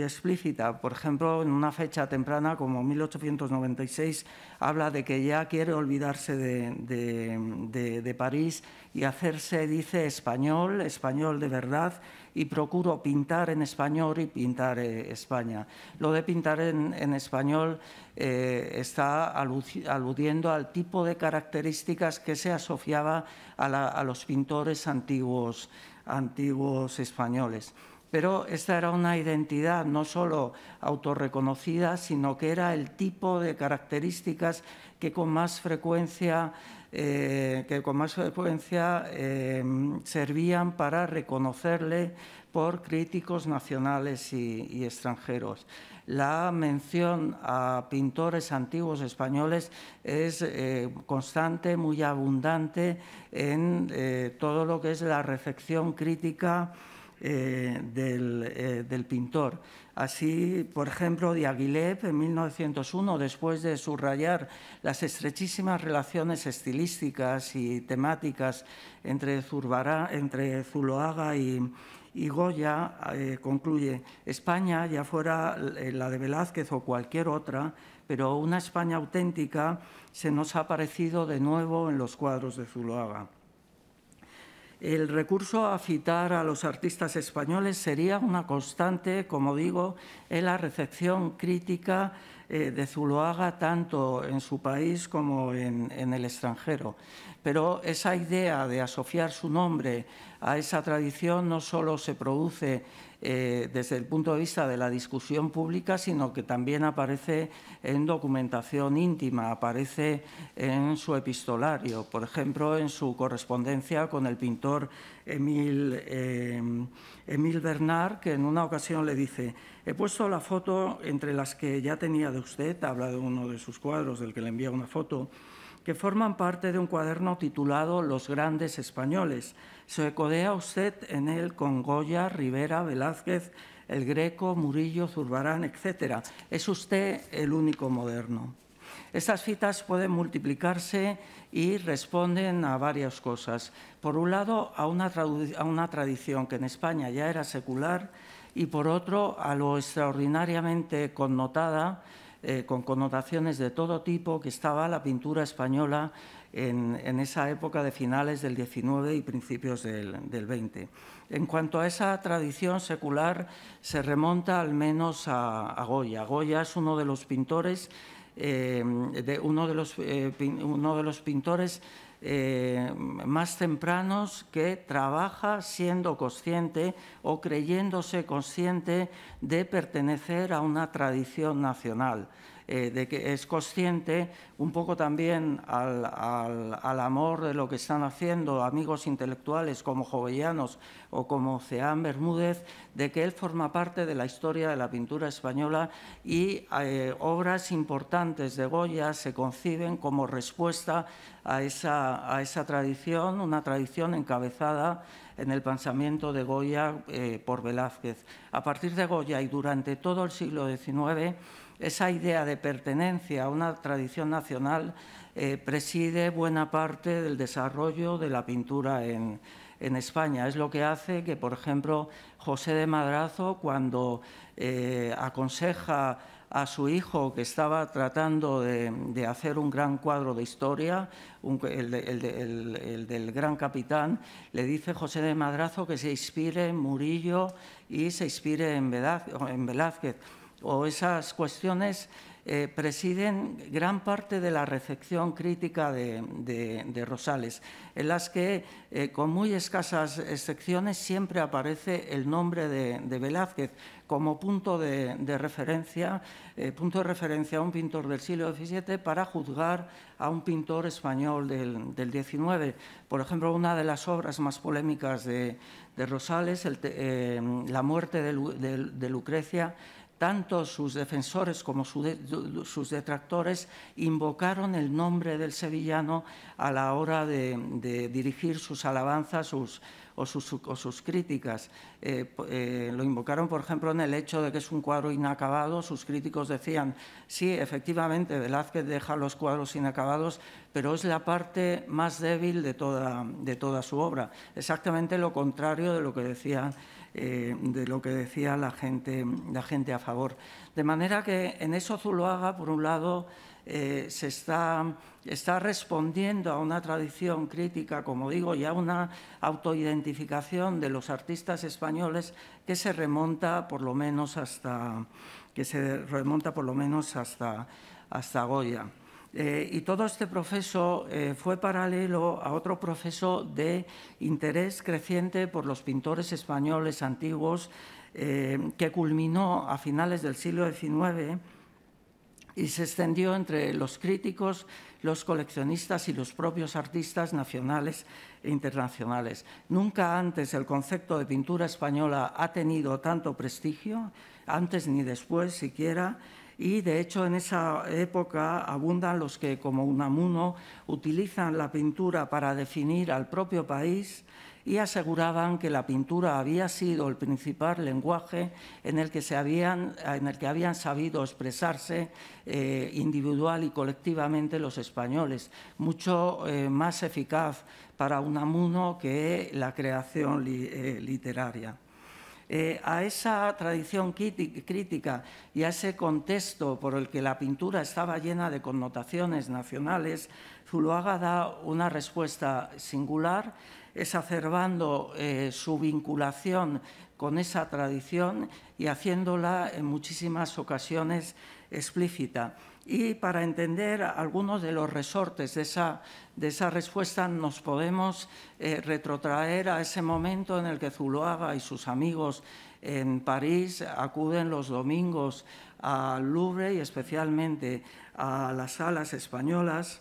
explícita. Por ejemplo, en una fecha temprana como 1896 habla de que ya quiere olvidarse de, París y hacerse, dice, español, español de verdad y procuro pintar en español y pintar eh, España. Lo de pintar en, español eh, está aludiendo al tipo de características que se asociaba a, los pintores antiguos, antiguos españoles pero esta era una identidad no solo autorreconocida, sino que era el tipo de características que con más frecuencia eh, que con más frecuencia eh, servían para reconocerle por críticos nacionales y, extranjeros. La mención a pintores antiguos españoles es eh, constante, muy abundante en todo lo que es la recepción crítica del pintor. Así, por ejemplo, de en 1901, después de subrayar las estrechísimas relaciones estilísticas y temáticas entre, Zurbará, entre Zuloaga y, Goya, eh, concluye, España, ya fuera eh, la de Velázquez o cualquier otra, pero una España auténtica se nos ha aparecido de nuevo en los cuadros de Zuloaga. El recurso a citar a los artistas españoles sería una constante, como digo, en la recepción crítica eh, de Zuloaga tanto en su país como en, en el extranjero. Pero esa idea de asociar su nombre a esa tradición no solo se produce eh, desde el punto de vista de la discusión pública, sino que también aparece en documentación íntima, aparece en su epistolario, por ejemplo, en su correspondencia con el pintor Emil, eh, Emil Bernard, que en una ocasión le dice, he puesto la foto entre las que ya tenía de usted, habla de uno de sus cuadros, del que le envía una foto, que forman parte de un cuaderno titulado Los grandes españoles, se codea usted en él con Goya, Rivera, Velázquez, El Greco, Murillo, Zurbarán, etc. Es usted el único moderno. Estas citas pueden multiplicarse y responden a varias cosas. Por un lado, a una, a una tradición que en España ya era secular y por otro, a lo extraordinariamente connotada eh, con connotaciones de todo tipo que estaba la pintura española en, esa época de finales del XIX y principios del, XX. En cuanto a esa tradición secular, se remonta al menos a, Goya. Goya es uno de los pintores, eh, uno, de los, eh, uno de los pintores eh, más tempranos que trabaja siendo consciente o creyéndose consciente de pertenecer a una tradición nacional. Eh, de que es consciente un poco también al, amor de lo que están haciendo amigos intelectuales como Jovellanos o como Ceán Bermúdez, de que él forma parte de la historia de la pintura española y eh, obras importantes de Goya se conciben como respuesta a esa, tradición, una tradición encabezada en el pensamiento de Goya eh, por Velázquez. A partir de Goya y durante todo el siglo XIX, esa idea de pertenencia a una tradición nacional eh, preside buena parte del desarrollo de la pintura en, España. Es lo que hace que, por ejemplo, José de Madrazo, cuando eh, aconseja a su hijo que estaba tratando de, hacer un gran cuadro de historia, el, el, del gran capitán, le dice José de Madrazo que se inspire en Murillo y se inspire en Velázquez o esas cuestiones eh, presiden gran parte de la recepción crítica de, Rosales, en las que, eh, con muy escasas excepciones, siempre aparece el nombre de, Velázquez como punto de, referencia, eh, punto de referencia a un pintor del siglo XVII para juzgar a un pintor español del, XIX. Por ejemplo, una de las obras más polémicas de, Rosales, La muerte de Lucrecia, tanto sus defensores como sus detractores invocaron el nombre del sevillano a la hora de, dirigir sus alabanzas o, sus, críticas. Eh, eh, lo invocaron, por ejemplo, en el hecho de que es un cuadro inacabado. Sus críticos decían, sí, efectivamente, Velázquez deja los cuadros inacabados, pero es la parte más débil de toda, de toda su obra. Exactamente lo contrario de lo que decían. Eh, de lo que decía la gente, a favor. De manera que en eso Zuloaga, por un lado, eh, se está, respondiendo a una tradición crítica, como digo, y a una autoidentificación de los artistas españoles que se remonta por lo menos hasta que se remonta por lo menos hasta, hasta Goya. Eh, y todo este proceso eh, fue paralelo a otro proceso de interés creciente por los pintores españoles antiguos eh, que culminó a finales del siglo XIX y se extendió entre los críticos, los coleccionistas y los propios artistas nacionales e internacionales. Nunca antes el concepto de pintura española ha tenido tanto prestigio, antes ni después siquiera, y de hecho en esa época abundan los que, como Unamuno, utilizan la pintura para definir al propio país y aseguraban que la pintura había sido el principal lenguaje en el que, habían, en el que habían sabido expresarse eh, individual y colectivamente los españoles, mucho eh, más eficaz para Unamuno que la creación eh, literaria. Eh, a esa tradición crítica y a ese contexto por el que la pintura estaba llena de connotaciones nacionales, Zuloaga da una respuesta singular, exacerbando eh, su vinculación con esa tradición y haciéndola en muchísimas ocasiones explícita y para entender algunos de los resortes de esa, de esa respuesta nos podemos eh, retrotraer a ese momento en el que Zuloaga y sus amigos en París acuden los domingos al Louvre y especialmente a las salas españolas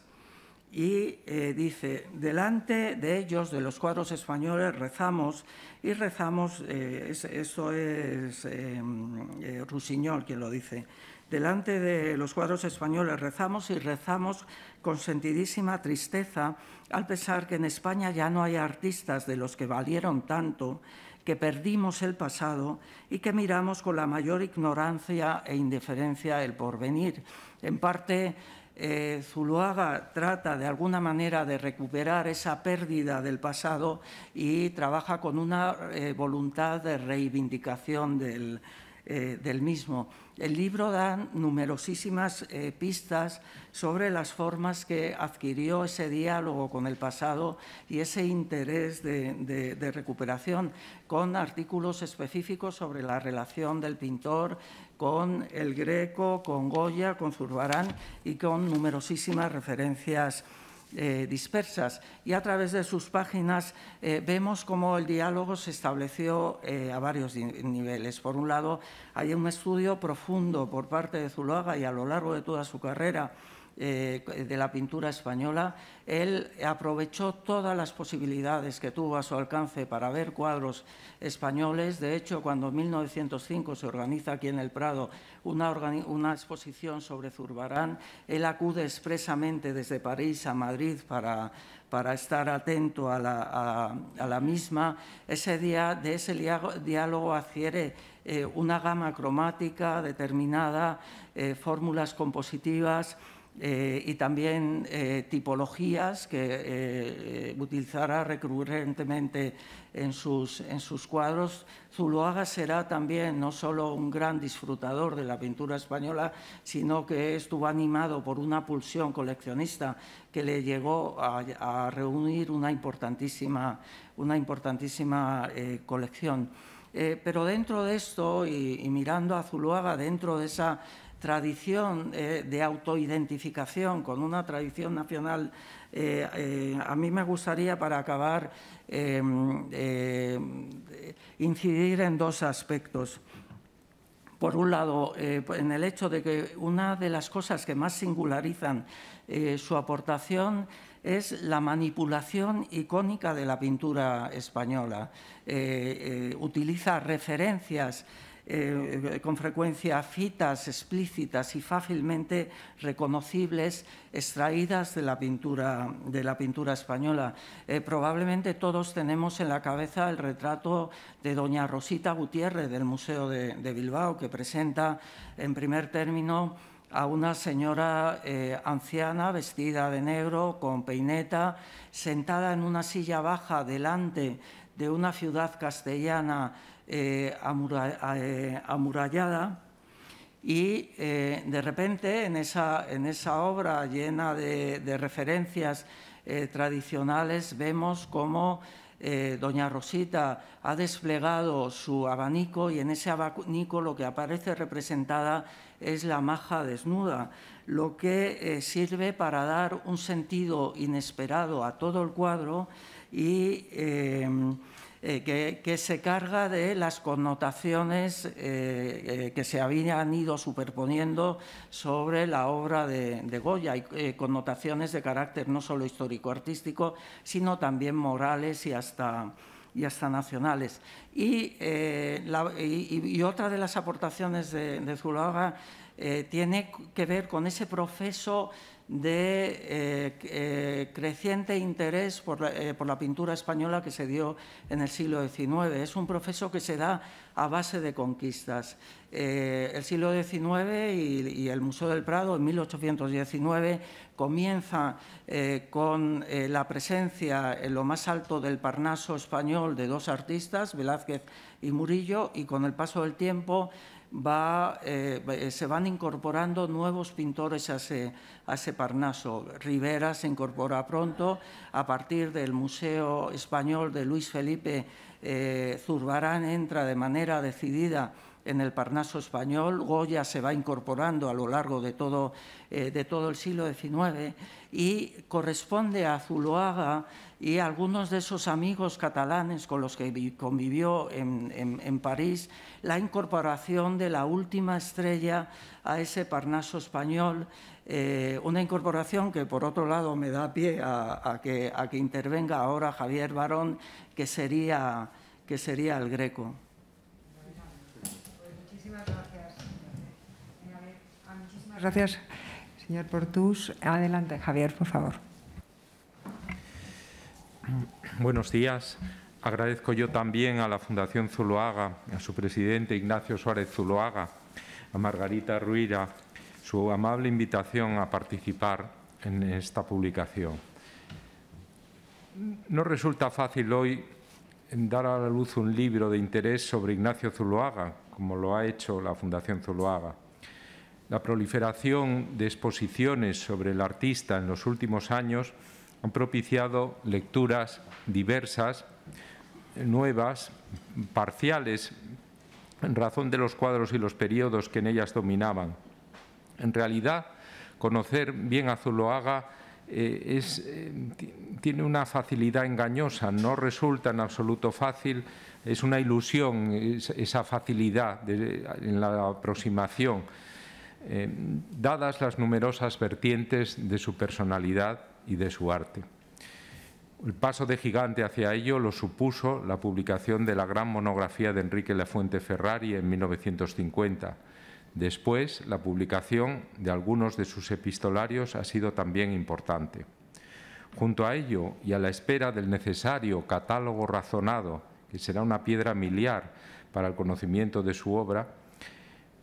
y eh, dice, delante de ellos, de los cuadros españoles, rezamos y rezamos, eso eh, es em, eh, Rusiñol quien lo dice, Delante de los cuadros españoles rezamos y rezamos con sentidísima tristeza al pensar que en España ya no hay artistas de los que valieron tanto, que perdimos el pasado y que miramos con la mayor ignorancia e indiferencia el porvenir. En parte, eh, Zuluaga trata de alguna manera de recuperar esa pérdida del pasado y trabaja con una eh, voluntad de reivindicación del eh, del mismo. El libro da numerosísimas eh, pistas sobre las formas que adquirió ese diálogo con el pasado y ese interés de, de recuperación, con artículos específicos sobre la relación del pintor con el Greco, con Goya, con Zurbarán y con numerosísimas referencias eh, dispersas y a través de sus páginas eh, vemos cómo el diálogo se estableció eh, a varios niveles. Por un lado, hay un estudio profundo por parte de Zuloaga y a lo largo de toda su carrera eh, de la pintura española, él aprovechó todas las posibilidades que tuvo a su alcance para ver cuadros españoles. De hecho, cuando en 1905 se organiza aquí en el Prado una, exposición sobre Zurbarán, él acude expresamente desde París a Madrid para, estar atento a la, misma. Ese día, de ese diálogo adquiere eh, una gama cromática determinada, eh, fórmulas compositivas. Eh, y también eh, tipologías que eh, utilizará recurrentemente en sus, en sus cuadros. Zuloaga será también no solo un gran disfrutador de la pintura española, sino que estuvo animado por una pulsión coleccionista que le llegó a, reunir una importantísima, una importantísima colección. pero dentro de esto, y, y mirando a Zuloaga, dentro de esa tradición eh, de autoidentificación con una tradición nacional, eh, eh, a mí me gustaría para acabar incidir en dos aspectos. Por un lado, en el hecho de que una de las cosas que más singularizan su aportación es la manipulación icónica de la pintura española. utiliza referencias eh, con frecuencia fitas explícitas y fácilmente reconocibles extraídas de la pintura, de la pintura española. Eh, probablemente todos tenemos en la cabeza el retrato de doña Rosita Gutiérrez del Museo de, Bilbao, que presenta en primer término a una señora eh, anciana vestida de negro, con peineta, sentada en una silla baja delante de una ciudad castellana eh, eh, amurallada y eh, de repente en esa, en esa, obra llena de, referencias tradicionales vemos cómo doña Rosita ha desplegado su abanico y en ese abanico lo que aparece representada es la maja desnuda, lo que sirve para dar un sentido inesperado a todo el cuadro y eh, que, se carga de las connotaciones eh, eh, que se habían ido superponiendo sobre la obra de, Goya, y connotaciones de carácter no solo histórico-artístico, sino también morales y hasta y hasta nacionales. Y, otra de las aportaciones de, de tiene que ver con ese proceso de eh, eh, creciente interés eh, por la, pintura española que se dio en el siglo XIX. Es un proceso que se da a base de conquistas. el siglo XIX y, el Museo del Prado en 1819 comienza con la presencia en lo más alto del Parnaso español de dos artistas, Velázquez y Murillo, y con el paso del tiempo eh, se van incorporando nuevos pintores a ese, Parnaso. Rivera se incorpora pronto a partir del Museo Español de Luis Felipe eh, Zurbarán entra de manera decidida en el Parnaso español, Goya se va incorporando a lo largo de todo, eh, el siglo XIX y corresponde a Zuloaga y a algunos de esos amigos catalanes con los que convivió en, París la incorporación de la última estrella a ese Parnaso español, eh, una incorporación que por otro lado me da pie a, que, intervenga ahora Javier Barón, que sería el Greco. Gracias, señor Portús. Adelante, Javier, por favor. Buenos días. Agradezco yo también a la Fundación Zuloaga, a su presidente Ignacio Suárez Zuloaga, a Margarita Ruira, su amable invitación a participar en esta publicación. No resulta fácil hoy dar a la luz un libro de interés sobre Ignacio Zuloaga, como lo ha hecho la Fundación Zuloaga la proliferación de exposiciones sobre el artista en los últimos años han propiciado lecturas diversas, nuevas, parciales, en razón de los cuadros y los periodos que en ellas dominaban. En realidad, conocer bien a Zuloaga eh, eh, tiene una facilidad engañosa, no resulta en absoluto fácil, es una ilusión esa facilidad en la aproximación eh, dadas las numerosas vertientes de su personalidad y de su arte. El paso de gigante hacia ello lo supuso la publicación de la gran monografía de Enrique Lafuente Ferrari en 1950. Después, la publicación de algunos de sus epistolarios ha sido también importante. Junto a ello y a la espera del necesario catálogo razonado, que será una piedra miliar para el conocimiento de su obra,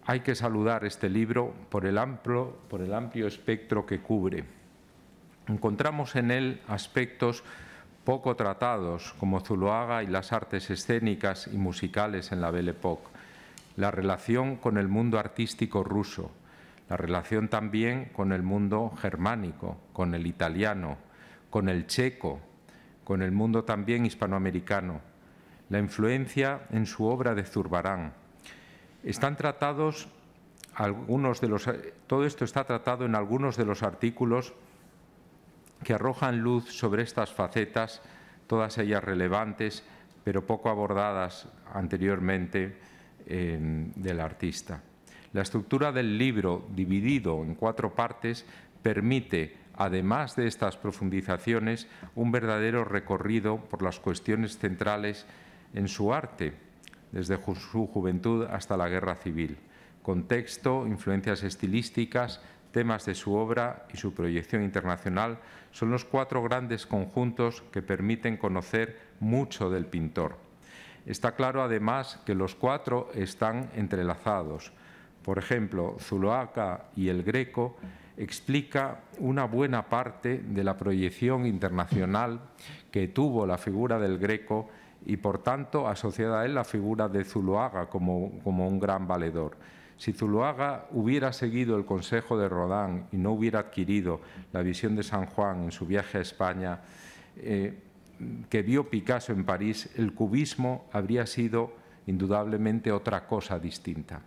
hay que saludar este libro por el amplio, por el amplio espectro que cubre. Encontramos en él aspectos poco tratados, como Zuloaga y las artes escénicas y musicales en la Belle Époque, la relación con el mundo artístico ruso, la relación también con el mundo germánico, con el italiano, con el checo, con el mundo también hispanoamericano, la influencia en su obra de Zurbarán, tratados todo esto está tratado en algunos de los artículos que arrojan luz sobre estas facetas, todas ellas relevantes, pero poco abordadas anteriormente eh, del artista. La estructura del libro, dividido en cuatro partes, permite, además de estas profundizaciones, un verdadero recorrido por las cuestiones centrales en su arte, desde su juventud hasta la guerra civil, contexto, influencias estilísticas, temas de su obra y su proyección internacional son los cuatro grandes conjuntos que permiten conocer mucho del pintor. Está claro, además, que los cuatro están entrelazados. Por ejemplo, Zuloaca y El Greco explica una buena parte de la proyección internacional que tuvo la figura del Greco y por tanto asociada a él la figura de Zuloaga como, un gran valedor. Si Zuloaga hubiera seguido el consejo de Rodán y no hubiera adquirido la visión de San Juan en su viaje a España, eh, que vio Picasso en París, el cubismo habría sido indudablemente otra cosa distinta.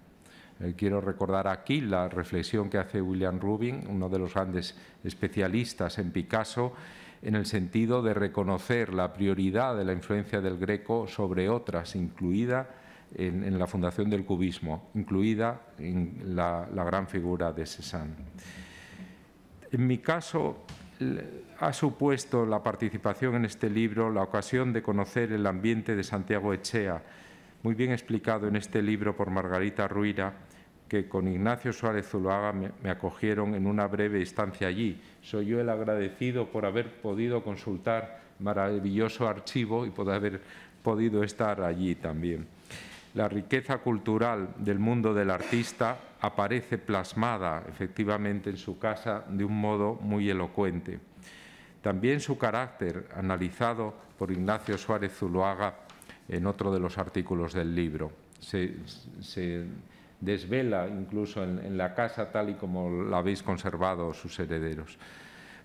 Eh, quiero recordar aquí la reflexión que hace William Rubin, uno de los grandes especialistas en Picasso, en el sentido de reconocer la prioridad de la influencia del Greco sobre otras, incluida en, la fundación del cubismo, incluida en la, gran figura de Cézanne. En mi caso, ha supuesto la participación en este libro la ocasión de conocer el ambiente de Santiago Echea, muy bien explicado en este libro por Margarita Ruira, que con Ignacio Suárez Zuluaga me, me acogieron en una breve estancia allí. Soy yo el agradecido por haber podido consultar maravilloso archivo y por haber podido estar allí también. La riqueza cultural del mundo del artista aparece plasmada efectivamente en su casa de un modo muy elocuente. También su carácter, analizado por Ignacio Suárez Zuluaga en otro de los artículos del libro. se desvela incluso en, la casa tal y como la habéis conservado sus herederos.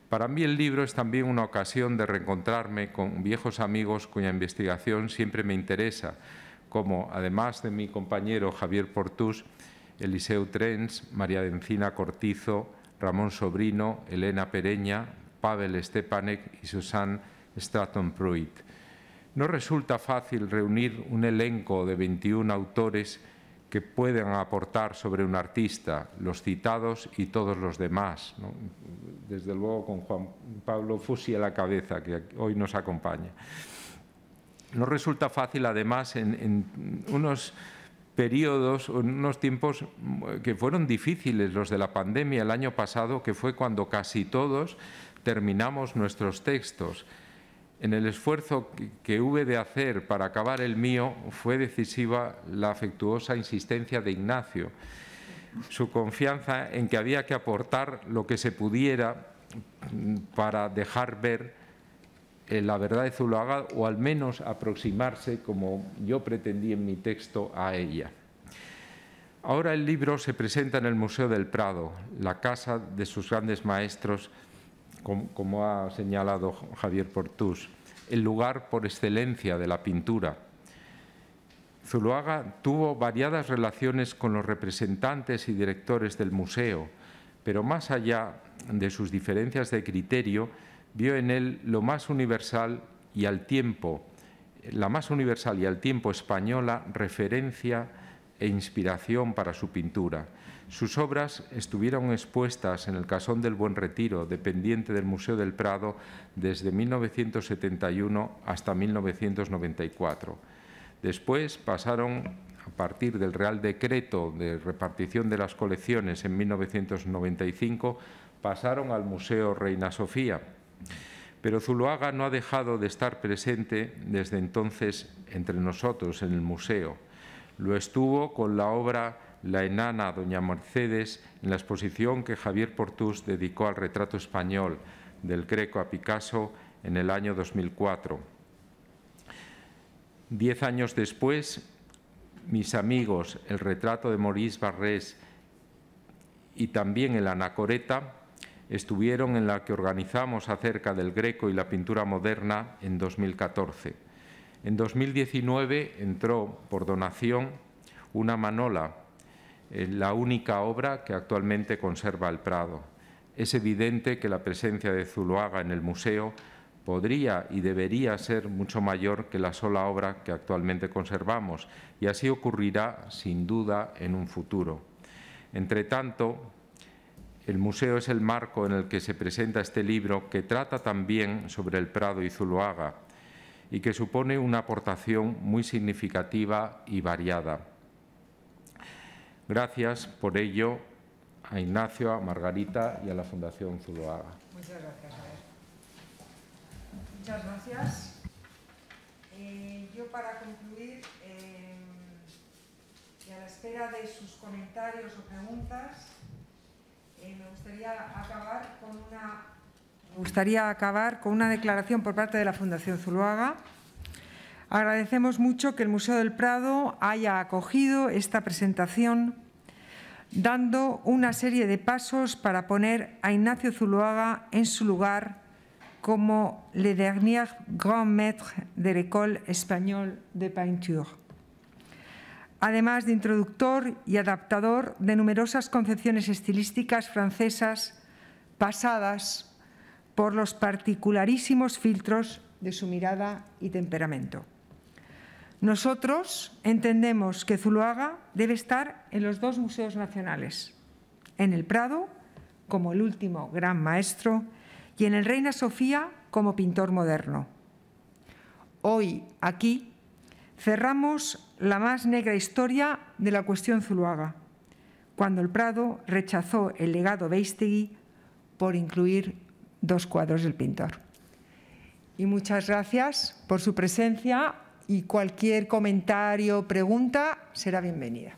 Para mí el libro es también una ocasión de reencontrarme con viejos amigos cuya investigación siempre me interesa, como además de mi compañero Javier Portús, Eliseu Trens, María de Encina Cortizo, Ramón Sobrino, Elena Pereña, Pavel Stepanek y Susan Stratton Pruitt. No resulta fácil reunir un elenco de 21 autores que pueden aportar sobre un artista, los citados y todos los demás. Desde luego con Juan Pablo Fusi a la cabeza, que hoy nos acompaña. No resulta fácil, además, en, en unos periodos, en unos tiempos que fueron difíciles, los de la pandemia el año pasado, que fue cuando casi todos terminamos nuestros textos. En el esfuerzo que hube de hacer para acabar el mío fue decisiva la afectuosa insistencia de Ignacio, su confianza en que había que aportar lo que se pudiera para dejar ver eh, la verdad de Zuluaga o al menos aproximarse, como yo pretendí en mi texto, a ella. Ahora el libro se presenta en el Museo del Prado, la casa de sus grandes maestros, como, ha señalado Javier Portús, el lugar por excelencia de la pintura. Zuloaga tuvo variadas relaciones con los representantes y directores del museo, pero más allá de sus diferencias de criterio, vio en él lo más universal y al tiempo, la más universal y al tiempo española referencia e inspiración para su pintura. Sus obras estuvieron expuestas en el Casón del Buen Retiro, dependiente del Museo del Prado, desde 1971 hasta 1994. Después pasaron, a partir del Real Decreto de repartición de las colecciones en 1995, pasaron al Museo Reina Sofía. Pero Zuloaga no ha dejado de estar presente desde entonces entre nosotros en el museo. Lo estuvo con la obra la enana Doña Mercedes en la exposición que Javier Portús dedicó al retrato español del Greco a Picasso en el año 2004. Diez años después, mis amigos, el retrato de Maurice Barrés y también el Anacoreta, estuvieron en la que organizamos acerca del greco y la pintura moderna en 2014. En 2019 entró por donación una manola la única obra que actualmente conserva el Prado. Es evidente que la presencia de Zuloaga en el museo podría y debería ser mucho mayor que la sola obra que actualmente conservamos, y así ocurrirá sin duda en un futuro. Entre tanto, el museo es el marco en el que se presenta este libro que trata también sobre el Prado y Zuloaga y que supone una aportación muy significativa y variada. Gracias por ello a Ignacio, a Margarita y a la Fundación Zuloaga. Muchas gracias. Muchas gracias. Eh, yo para concluir, eh, y a la espera de sus comentarios o preguntas, eh, me gustaría acabar con una... Me gustaría acabar con una declaración por parte de la Fundación Zuloaga. Agradecemos mucho que el Museo del Prado haya acogido esta presentación dando una serie de pasos para poner a Ignacio Zuluaga en su lugar como le dernier grand maître de l'école espagnole de peinture. Además de introductor y adaptador de numerosas concepciones estilísticas francesas pasadas por los particularísimos filtros de su mirada y temperamento. Nosotros entendemos que Zuluaga debe estar en los dos museos nacionales, en el Prado como el último gran maestro y en el Reina Sofía como pintor moderno. Hoy, aquí, cerramos la más negra historia de la cuestión Zuluaga, cuando el Prado rechazó el legado Beistegui por incluir dos cuadros del pintor. Y muchas gracias por su presencia y cualquier comentario, pregunta, será bienvenida.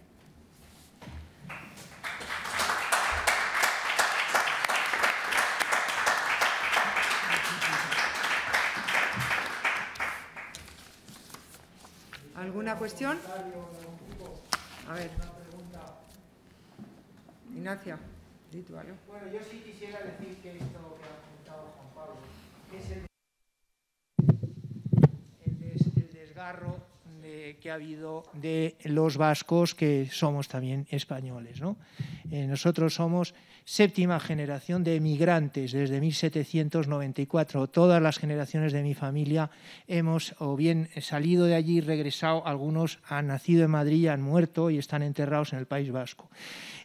¿Alguna cuestión? A ver. Ignacia, di tú algo. Bueno, yo sí quisiera decir que esto que ha comentado Juan Pablo es el desgarro eh, que ha habido de los vascos, que somos también españoles. ¿no? Eh, nosotros somos séptima generación de emigrantes desde 1794. Todas las generaciones de mi familia hemos o bien salido de allí, regresado, algunos han nacido en Madrid, han muerto y están enterrados en el País Vasco.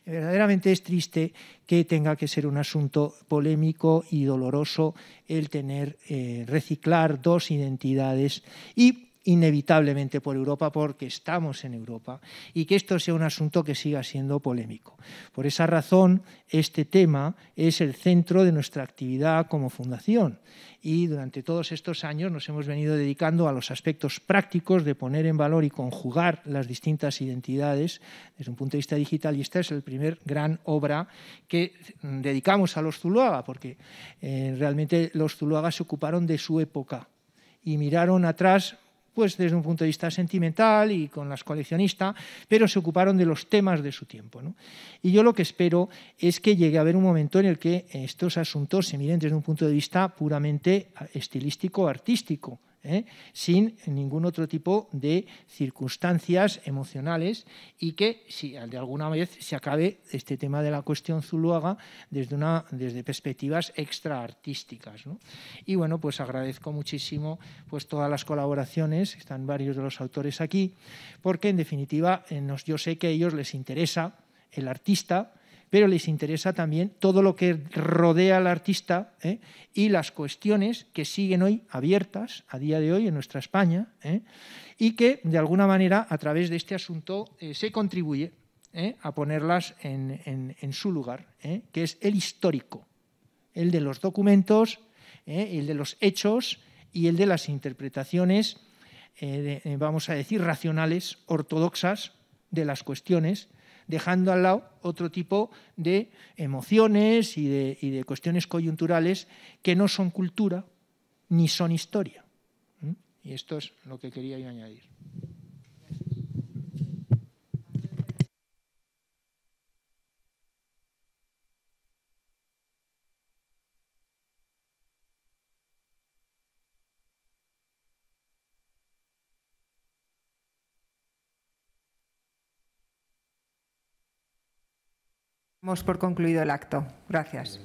Verdaderamente es triste que tenga que ser un asunto polémico y doloroso el tener, eh, reciclar dos identidades y inevitablemente por Europa porque estamos en Europa y que esto sea un asunto que siga siendo polémico. Por esa razón, este tema es el centro de nuestra actividad como fundación y durante todos estos años nos hemos venido dedicando a los aspectos prácticos de poner en valor y conjugar las distintas identidades desde un punto de vista digital y esta es el primer gran obra que dedicamos a los Zuluaga porque eh, realmente los Zuluaga se ocuparon de su época y miraron atrás pues desde un punto de vista sentimental y con las coleccionistas, pero se ocuparon de los temas de su tiempo. Y yo lo que espero es que llegue a haber un momento en el que estos asuntos se miren desde un punto de vista puramente estilístico, artístico, ¿eh? sin ningún otro tipo de circunstancias emocionales y que si de alguna vez se acabe este tema de la cuestión Zuluaga desde, una, desde perspectivas extra artísticas. Y bueno, pues agradezco muchísimo pues, todas las colaboraciones, están varios de los autores aquí, porque en definitiva eh, yo sé que a ellos les interesa el artista, pero les interesa también todo lo que rodea al artista ¿eh? y las cuestiones que siguen hoy abiertas a día de hoy en nuestra España ¿eh? y que de alguna manera a través de este asunto eh, se contribuye a ponerlas en, su lugar, que es el histórico, el de los documentos, el de los hechos y el de las interpretaciones, vamos a decir, racionales, ortodoxas de las cuestiones dejando al lado otro tipo de emociones y de, cuestiones coyunturales que no son cultura ni son historia. ¿Mm? Y esto es lo que quería yo añadir. Hemos por concluido el acto. Gracias.